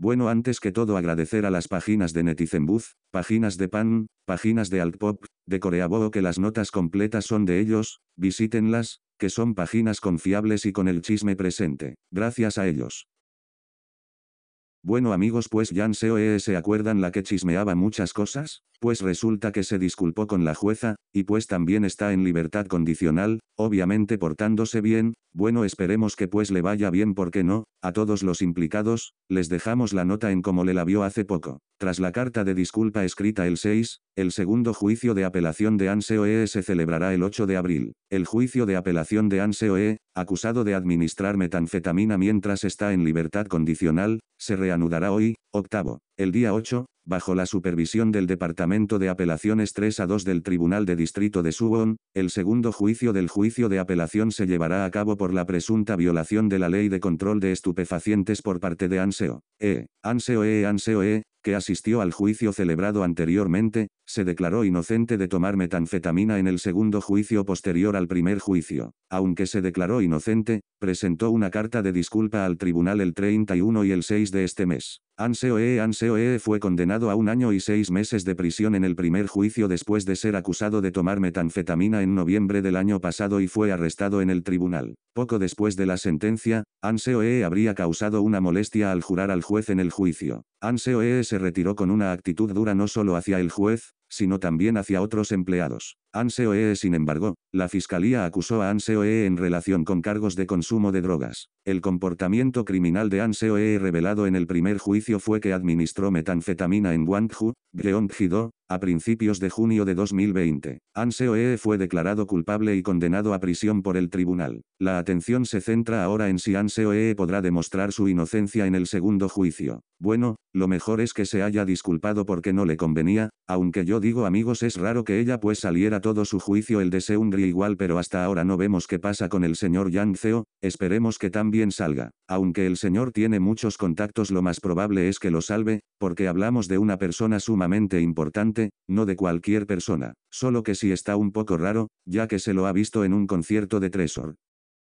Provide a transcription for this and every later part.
Bueno antes que todo agradecer a las páginas de Netizenbuzz, páginas de Pan, páginas de Altpop, de Coreaboo que las notas completas son de ellos, visítenlas, que son páginas confiables y con el chisme presente, gracias a ellos. Bueno amigos pues Janseo EE se acuerdan la que chismeaba muchas cosas? pues resulta que se disculpó con la jueza, y pues también está en libertad condicional, obviamente portándose bien, bueno esperemos que pues le vaya bien porque no, a todos los implicados, les dejamos la nota en cómo le la vio hace poco. Tras la carta de disculpa escrita el 6, el segundo juicio de apelación de ANSEOE se celebrará el 8 de abril. El juicio de apelación de ANSEOE, acusado de administrar metanfetamina mientras está en libertad condicional, se reanudará hoy, octavo. El día 8, bajo la supervisión del Departamento de Apelaciones 3 a 2 del Tribunal de Distrito de Subón, el segundo juicio del juicio de apelación se llevará a cabo por la presunta violación de la ley de control de estupefacientes por parte de Anseo. E. Anseo E. Anseo E que asistió al juicio celebrado anteriormente, se declaró inocente de tomar metanfetamina en el segundo juicio posterior al primer juicio. Aunque se declaró inocente, presentó una carta de disculpa al tribunal el 31 y el 6 de este mes. Anseoe Anseoe fue condenado a un año y seis meses de prisión en el primer juicio después de ser acusado de tomar metanfetamina en noviembre del año pasado y fue arrestado en el tribunal. Poco después de la sentencia, Anseoe habría causado una molestia al jurar al juez en el juicio. Anseoe se retiró con una actitud dura no solo hacia el juez, sino también hacia otros empleados. Anseoe, sin embargo, la fiscalía acusó a Anseoe en relación con cargos de consumo de drogas. El comportamiento criminal de Anseoe revelado en el primer juicio fue que administró metanfetamina en Gwangju, Gyeonggi-do, a principios de junio de 2020. Anseoe fue declarado culpable y condenado a prisión por el tribunal. La atención se centra ahora en si Anseoe podrá demostrar su inocencia en el segundo juicio. Bueno, lo mejor es que se haya disculpado porque no le convenía, aunque yo digo amigos es raro que ella pues saliera todo su juicio el de Seungri igual pero hasta ahora no vemos qué pasa con el señor Yang Zeo, esperemos que también salga. Aunque el señor tiene muchos contactos lo más probable es que lo salve, porque hablamos de una persona sumamente importante, no de cualquier persona. Solo que si está un poco raro, ya que se lo ha visto en un concierto de Tresor.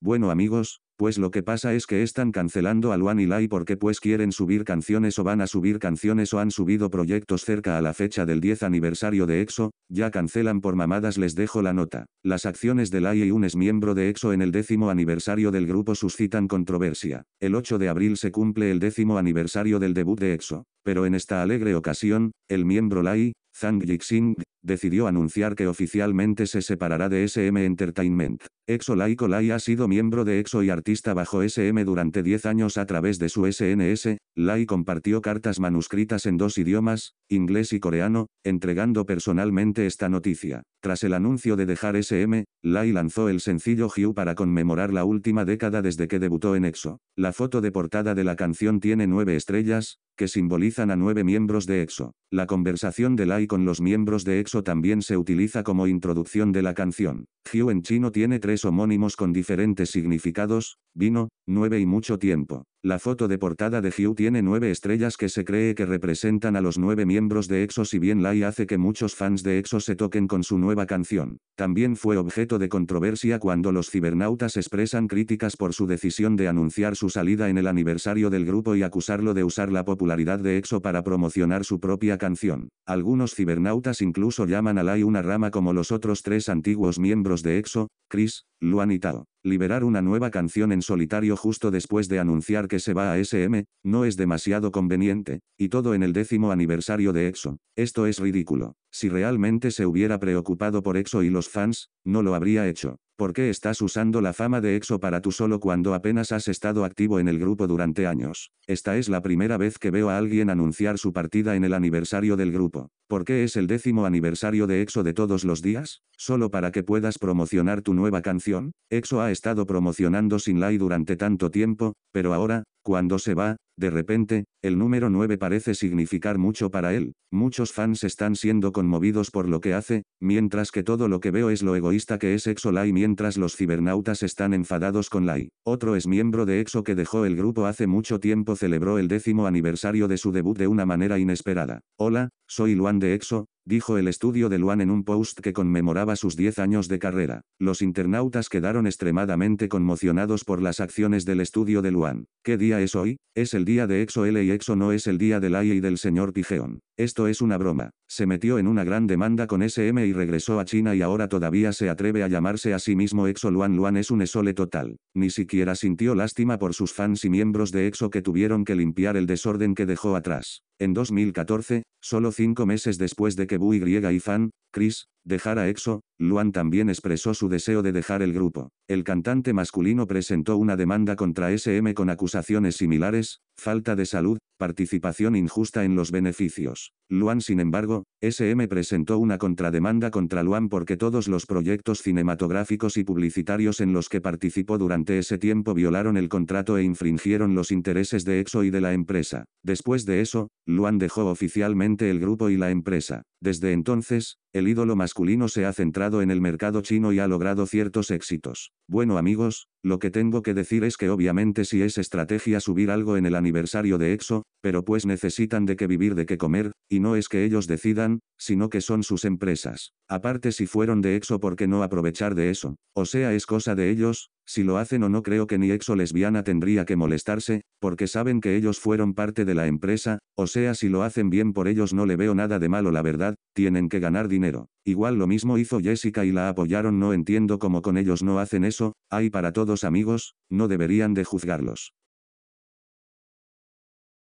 Bueno amigos, pues lo que pasa es que están cancelando a Luan y Lai porque pues quieren subir canciones o van a subir canciones o han subido proyectos cerca a la fecha del 10 aniversario de EXO, ya cancelan por mamadas les dejo la nota. Las acciones de Lai y un miembro de EXO en el décimo aniversario del grupo suscitan controversia. El 8 de abril se cumple el décimo aniversario del debut de EXO, pero en esta alegre ocasión, el miembro Lai, Zhang Yixing, decidió anunciar que oficialmente se separará de SM Entertainment. Exo Lai Colai ha sido miembro de EXO y artista bajo SM durante 10 años a través de su SNS. Lai compartió cartas manuscritas en dos idiomas, inglés y coreano, entregando personalmente esta noticia. Tras el anuncio de dejar SM, Lai lanzó el sencillo Hugh para conmemorar la última década desde que debutó en EXO. La foto de portada de la canción tiene nueve estrellas, que simbolizan a nueve miembros de EXO. La conversación de Lai con los miembros de EXO también se utiliza como introducción de la canción. Hugh en chino tiene tres homónimos con diferentes significados, vino, nueve y mucho tiempo. La foto de portada de Hugh tiene nueve estrellas que se cree que representan a los nueve miembros de EXO si bien Lai hace que muchos fans de EXO se toquen con su nueva canción. También fue objeto de controversia cuando los cibernautas expresan críticas por su decisión de anunciar su salida en el aniversario del grupo y acusarlo de usar la popularidad de EXO para promocionar su propia canción. Algunos cibernautas incluso llaman a Lai una rama como los otros tres antiguos miembros de EXO, Chris, Luan y Liberar una nueva canción en solitario justo después de anunciar que se va a SM, no es demasiado conveniente, y todo en el décimo aniversario de EXO. Esto es ridículo. Si realmente se hubiera preocupado por EXO y los fans, no lo habría hecho. ¿Por qué estás usando la fama de EXO para tú solo cuando apenas has estado activo en el grupo durante años? Esta es la primera vez que veo a alguien anunciar su partida en el aniversario del grupo. ¿Por qué es el décimo aniversario de EXO de todos los días? Solo para que puedas promocionar tu nueva canción EXO ha estado promocionando Sin Lai durante tanto tiempo, pero ahora, cuando se va, de repente, el número 9 parece significar mucho para él, muchos fans están siendo conmovidos por lo que hace, mientras que todo lo que veo es lo egoísta que es EXO-Lai mientras los cibernautas están enfadados con Lai. Otro es miembro de EXO que dejó el grupo hace mucho tiempo celebró el décimo aniversario de su debut de una manera inesperada. Hola, soy Luan de EXO, dijo el estudio de Luan en un post que conmemoraba sus 10 años de carrera. Los internautas quedaron extremadamente conmocionados por las acciones del estudio de Luan. ¿Qué día es hoy? Es el día de Exo L y Exo no es el día del AI y del señor Pigeon. Esto es una broma. Se metió en una gran demanda con SM y regresó a China y ahora todavía se atreve a llamarse a sí mismo Exo Luan Luan es un esole total. Ni siquiera sintió lástima por sus fans y miembros de EXO que tuvieron que limpiar el desorden que dejó atrás. En 2014, solo cinco meses después de que Bu y Fan, Chris, dejara EXO, Luan también expresó su deseo de dejar el grupo. El cantante masculino presentó una demanda contra SM con acusaciones similares, falta de salud, participación injusta en los beneficios. Luan sin embargo, SM presentó una contrademanda contra Luan porque todos los proyectos cinematográficos y publicitarios en los que participó durante ese tiempo violaron el contrato e infringieron los intereses de EXO y de la empresa. Después de eso, Luan dejó oficialmente el grupo y la empresa. Desde entonces, el ídolo masculino se ha centrado en el mercado chino y ha logrado ciertos éxitos. Bueno amigos, lo que tengo que decir es que obviamente si es estrategia subir algo en el aniversario de EXO, pero pues necesitan de qué vivir de qué comer, y no es que ellos decidan, sino que son sus empresas. Aparte si fueron de EXO porque no aprovechar de eso, o sea es cosa de ellos, si lo hacen o no creo que ni ex lesbiana tendría que molestarse, porque saben que ellos fueron parte de la empresa, o sea si lo hacen bien por ellos no le veo nada de malo la verdad, tienen que ganar dinero. Igual lo mismo hizo Jessica y la apoyaron no entiendo cómo con ellos no hacen eso, hay para todos amigos, no deberían de juzgarlos.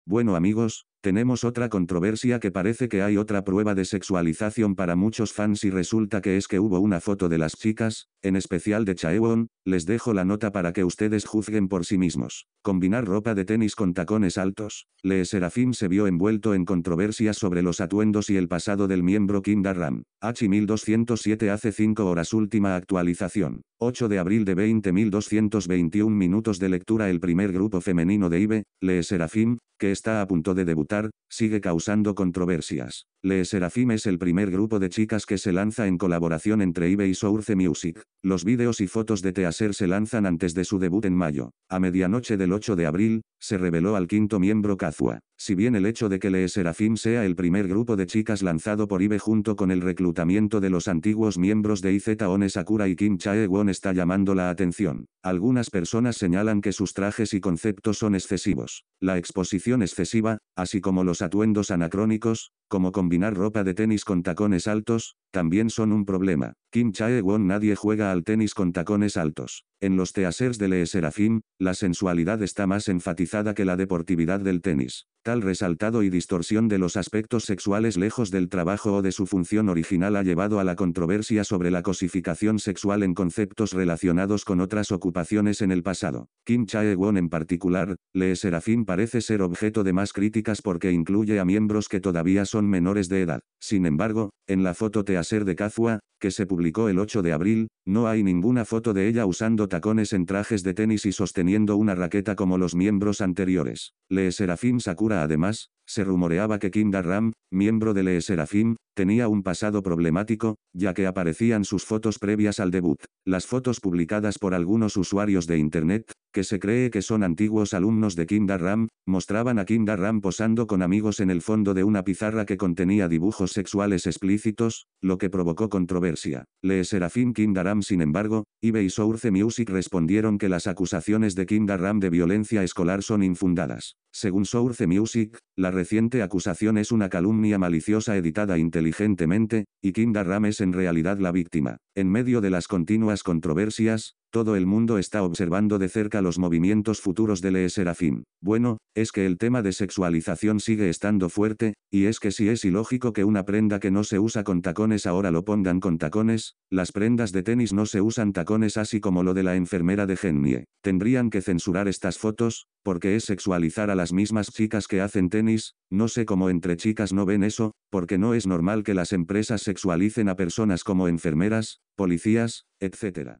Bueno amigos, tenemos otra controversia que parece que hay otra prueba de sexualización para muchos fans y resulta que es que hubo una foto de las chicas, en especial de Chaewon, les dejo la nota para que ustedes juzguen por sí mismos. Combinar ropa de tenis con tacones altos. Lee Serafim se vio envuelto en controversias sobre los atuendos y el pasado del miembro Kim Darram. H1207 hace 5 horas última actualización. 8 de abril de 20.221 minutos de lectura El primer grupo femenino de IBE, Le Serafim, que está a punto de debutar, sigue causando controversias. Le Serafim es el primer grupo de chicas que se lanza en colaboración entre IBE y Source Music. Los vídeos y fotos de Teaser se lanzan antes de su debut en mayo. A medianoche del 8 de abril, se reveló al quinto miembro Kazua. Si bien el hecho de que Le Serafim sea el primer grupo de chicas lanzado por IBE junto con el reclutamiento de los antiguos miembros de IZ One Sakura y Kim Chae-won está llamando la atención, algunas personas señalan que sus trajes y conceptos son excesivos. La exposición excesiva, así como los atuendos anacrónicos, como combinar ropa de tenis con tacones altos, también son un problema. Kim Chae-won nadie juega al tenis con tacones altos. En los teasers de Le Serafim, la sensualidad está más enfatizada que la deportividad del tenis. Tal resaltado y distorsión de los aspectos sexuales lejos del trabajo o de su función original ha llevado a la controversia sobre la cosificación sexual en conceptos relacionados con otras ocupaciones en el pasado. Kim Chae-won en particular, Lee Serafim parece ser objeto de más críticas porque incluye a miembros que todavía son menores de edad. Sin embargo, en la foto Teaser de Kazua, que se publicó el 8 de abril, no hay ninguna foto de ella usando tacones en trajes de tenis y sosteniendo una raqueta como los miembros anteriores. Lee Serafim Sakura además, se rumoreaba que Kim Darram, miembro de Le Serafim, tenía un pasado problemático, ya que aparecían sus fotos previas al debut. Las fotos publicadas por algunos usuarios de Internet, que se cree que son antiguos alumnos de Kim Ram, mostraban a Kim Ram posando con amigos en el fondo de una pizarra que contenía dibujos sexuales explícitos, lo que provocó controversia. Le Serafín Kim Ram sin embargo, eBay y Source Music respondieron que las acusaciones de Kim Ram de violencia escolar son infundadas. Según Source Music, la reciente acusación es una calumnia maliciosa editada inteligentemente, y Kim Ram es en realidad la víctima. En medio de las continuas controversias, todo el mundo está observando de cerca los movimientos futuros de Le Serafín. Bueno, es que el tema de sexualización sigue estando fuerte, y es que si es ilógico que una prenda que no se usa con tacones ahora lo pongan con tacones, las prendas de tenis no se usan tacones así como lo de la enfermera de Genie. Tendrían que censurar estas fotos, porque es sexualizar a las mismas chicas que hacen tenis, no sé cómo entre chicas no ven eso, porque no es normal que las empresas sexualicen a personas como enfermeras, policías, etc.